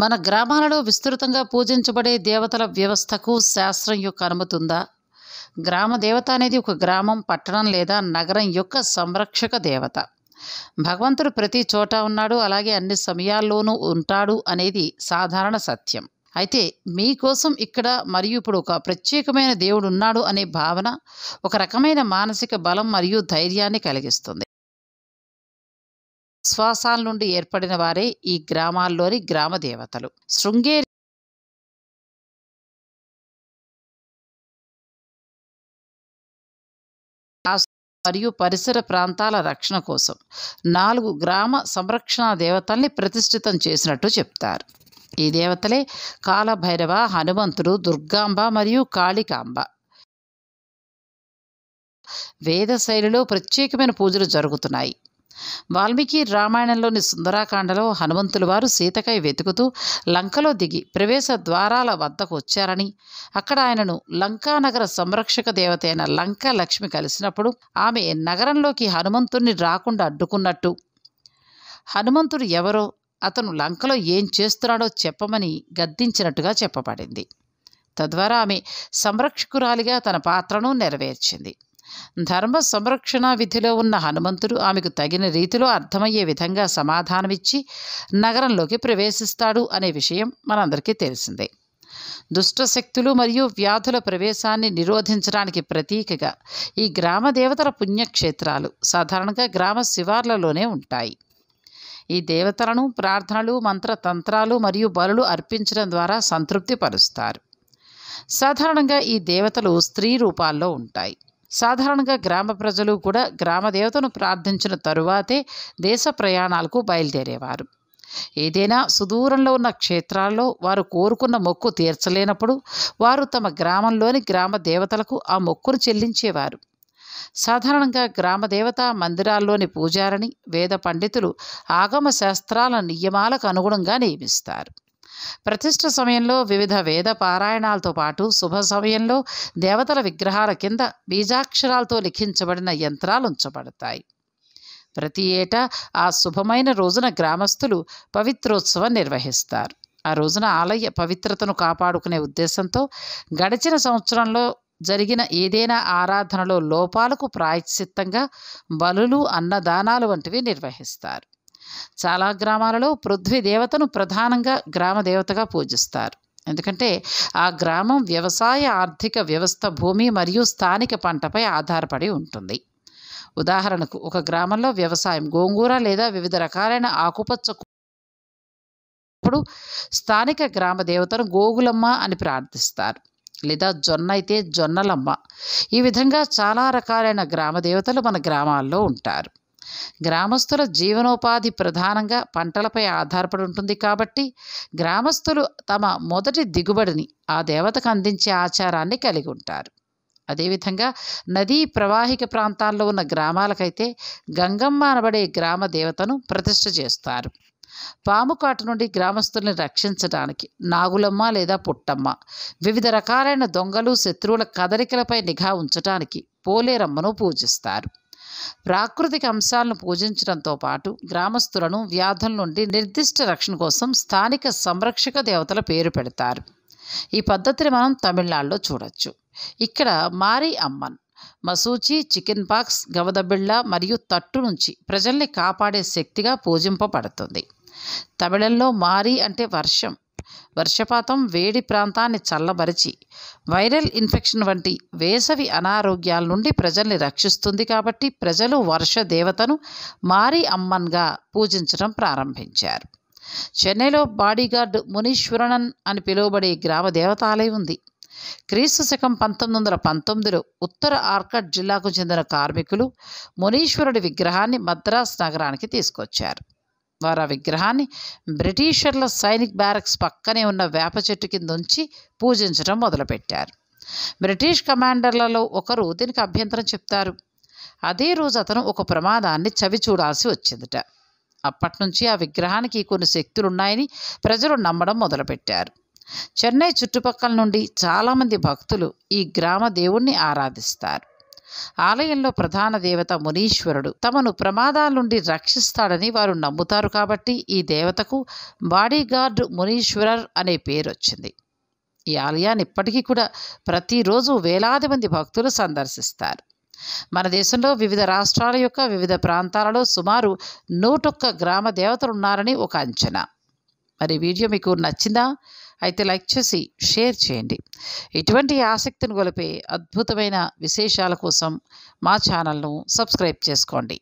మన గ్రామాలలో విస్తృతంగా పూజించబడే దేవతల వ్యవస్థకు శాస్త్రం యొక్క అనుమతి ఉందా గ్రామ దేవత అనేది ఒక గ్రామం పట్టణం లేదా నగరం యొక్క సంరక్షక దేవత భగవంతుడు ప్రతి చోట ఉన్నాడు అలాగే అన్ని సమయాల్లోనూ ఉంటాడు అనేది సాధారణ సత్యం అయితే మీకోసం ఇక్కడ మరియు ఇప్పుడు ఒక ప్రత్యేకమైన దేవుడు ఉన్నాడు అనే భావన ఒక రకమైన మానసిక బలం మరియు ధైర్యాన్ని కలిగిస్తుంది శ్వాసాల నుండి ఏర్పడిన వారే ఈ గ్రామాల్లోని గ్రామ దేవతలు శృంగేరి మరియు పరిసర ప్రాంతాల రక్షణ కోసం నాలుగు గ్రామ సంరక్షణ దేవతల్ని ప్రతిష్ఠితం చేసినట్టు చెప్తారు ఈ దేవతలే కాలభైరవ హనుమంతుడు దుర్గాంబ మరియు కాళికాంబ వేద శైలిలో ప్రత్యేకమైన పూజలు జరుగుతున్నాయి వాల్మీకి రామాయణంలోని సుందరాకాండలో హనుమంతుల వారు సీతకై వెతుకుతూ లంకలో దిగి ప్రవేశ ద్వారాల వద్దకు వచ్చారని అక్కడ ఆయనను లంకానగర సంరక్షక దేవతైన లంకా లక్ష్మి కలిసినప్పుడు ఆమె నగరంలోకి హనుమంతుణ్ణి రాకుండా అడ్డుకున్నట్టు హనుమంతుడు ఎవరో అతను లంకలో ఏం చేస్తున్నాడో చెప్పమని గద్దించినట్టుగా చెప్పబడింది తద్వారా ఆమె సంరక్షకురాలిగా తన పాత్రను నెరవేర్చింది ధర్మ సంరక్షణ విధిలో ఉన్న హనుమంతుడు ఆమెకు తగిన రీతిలో అర్థమయ్యే విధంగా సమాధానమిచ్చి నగరంలోకి ప్రవేశిస్తాడు అనే విషయం మనందరికీ తెలిసిందే దుష్టశక్తులు మరియు వ్యాధుల ప్రవేశాన్ని నిరోధించడానికి ప్రతీకగా ఈ గ్రామ దేవతల పుణ్యక్షేత్రాలు సాధారణంగా గ్రామ శివార్లలోనే ఉంటాయి ఈ దేవతలను ప్రార్థనలు మంత్రతంత్రాలు మరియు బలులు అర్పించడం ద్వారా సంతృప్తి పరుస్తారు సాధారణంగా ఈ దేవతలు స్త్రీ రూపాల్లో ఉంటాయి సాధారణంగా గ్రామ ప్రజలు కూడా గ్రామ దేవతను ప్రార్థించిన తరువాతే దేశ ప్రయాణాలకు బయలుదేరేవారు ఏదైనా సుదూరంలో ఉన్న క్షేత్రాల్లో వారు కోరుకున్న మొక్కు తీర్చలేనప్పుడు వారు తమ గ్రామంలోని గ్రామ దేవతలకు ఆ మొక్కును చెల్లించేవారు సాధారణంగా గ్రామ దేవత మందిరాల్లోని పూజారిని వేద పండితులు ఆగమ శాస్త్రాల నియమాలకు అనుగుణంగా నియమిస్తారు ప్రతిష్ట సమయంలో వివిధ వేద పారాయణాలతో పాటు శుభ సమయంలో దేవతల విగ్రహాల కింద బీజాక్షరాలతో లిఖించబడిన యంత్రాలు ఉంచబడతాయి ప్రతి ఏటా ఆ శుభమైన రోజున గ్రామస్తులు పవిత్రోత్సవం నిర్వహిస్తారు ఆ రోజున ఆలయ పవిత్రతను కాపాడుకునే ఉద్దేశంతో గడిచిన సంవత్సరంలో జరిగిన ఏదైనా ఆరాధనలో లోపాలకు ప్రాయశ్చిత్తంగా బలులు అన్నదానాలు వంటివి నిర్వహిస్తారు చాలా గ్రామాలలో పృథ్వీ దేవతను ప్రధానంగా గ్రామ దేవతగా పూజిస్తారు ఎందుకంటే ఆ గ్రామం వ్యవసాయ ఆర్థిక వ్యవస్థ భూమి మరియు స్థానిక పంటపై ఆధారపడి ఉంటుంది ఉదాహరణకు ఒక గ్రామంలో వ్యవసాయం గోంగూర లేదా వివిధ రకాలైన ఆకుపచ్చ అప్పుడు స్థానిక గ్రామ దేవతను గోగులమ్మ అని ప్రార్థిస్తారు లేదా జొన్న అయితే జొన్నలమ్మ ఈ విధంగా చాలా రకాలైన గ్రామ దేవతలు మన గ్రామాల్లో ఉంటారు గ్రామస్తుల జీవనోపాధి ప్రధానంగా పంటలపై ఆధారపడి ఉంటుంది కాబట్టి గ్రామస్తులు తమ మొదటి దిగుబడిని ఆ దేవతకు అందించే ఆచారాన్ని కలిగి ఉంటారు అదేవిధంగా నదీ ప్రవాహిక ప్రాంతాల్లో ఉన్న గ్రామాలకైతే గంగమ్మ అనబడే గ్రామ దేవతను ప్రతిష్ట చేస్తారు పాము కాటు నుండి గ్రామస్తుల్ని రక్షించడానికి నాగులమ్మ లేదా పుట్టమ్మ వివిధ రకాలైన దొంగలు శత్రువుల కదలికలపై నిఘా ఉంచటానికి పోలేరమ్మను పూజిస్తారు ప్రాకృతిక అంశాలను పూజించడంతో పాటు గ్రామస్తులను వ్యాధుల నుండి నిర్దిష్ట రక్షణ కోసం స్థానిక సంరక్షక దేవతల పేరు పెడతారు ఈ పద్ధతిని మనం తమిళనాడులో చూడొచ్చు ఇక్కడ మారి అమ్మన్ మసూచి చికెన్ పాక్స్ గవదబిళ్ళ మరియు తట్టు నుంచి ప్రజల్ని కాపాడే శక్తిగా పూజింపబడుతుంది తమిళంలో మారి అంటే వర్షం వర్షపాతం వేడి ప్రాంతాన్ని చల్లబరిచి వైరల్ ఇన్ఫెక్షన్ వంటి వేసవి అనారోగ్యాల నుండి ప్రజల్ని రక్షిస్తుంది కాబట్టి ప్రజలు వర్ష దేవతను మారి అమ్మన్గా పూజించడం ప్రారంభించారు చెన్నైలో బాడీగార్డ్ మునీశ్వరణన్ అని పిలువబడే గ్రామ దేవతాలయం ఉంది క్రీస్తు శకం పంతొమ్మిది వందల పంతొమ్మిదిలో ఉత్తర ఆర్కడ్ జిల్లాకు చెందిన కార్మికులు మునీశ్వరుడి విగ్రహాన్ని మద్రాస్ నగరానికి తీసుకొచ్చారు వారు ఆ విగ్రహాన్ని బ్రిటిషర్ల సైనిక్ బ్యారక్స్ పక్కనే ఉన్న వేప చెట్టు కింద ఉంచి పూజించడం మొదలుపెట్టారు బ్రిటిష్ కమాండర్లలో ఒకరు దీనికి అభ్యంతరం చెప్తారు అదే రోజు అతను ఒక ప్రమాదాన్ని చవి చూడాల్సి వచ్చిందట అప్పటి నుంచి ఆ విగ్రహానికి కొన్ని శక్తులు ఉన్నాయని ప్రజలు నమ్మడం మొదలుపెట్టారు చెన్నై చుట్టుపక్కల నుండి చాలామంది భక్తులు ఈ గ్రామ దేవుణ్ణి ఆరాధిస్తారు ఆలయంలో ప్రధాన దేవత మునీశ్వరుడు తమను ప్రమాదాల నుండి రక్షిస్తాడని వారు నమ్ముతారు కాబట్టి ఈ దేవతకు బాడీగార్డ్ మునీశ్వరర్ అనే పేరు వచ్చింది ఈ ఆలయాన్ని ఇప్పటికీ కూడా ప్రతిరోజు వేలాది మంది భక్తులు సందర్శిస్తారు మన దేశంలో వివిధ రాష్ట్రాల యొక్క వివిధ ప్రాంతాలలో సుమారు నూటొక్క గ్రామ దేవతలు ఉన్నారని ఒక అంచనా మరి వీడియో మీకు నచ్చిందా అయితే లైక్ చేసి షేర్ చేయండి ఇటువంటి ఆసక్తిని గొలిపే అద్భుతమైన విశేషాల కోసం మా ఛానల్ను సబ్స్క్రైబ్ చేసుకోండి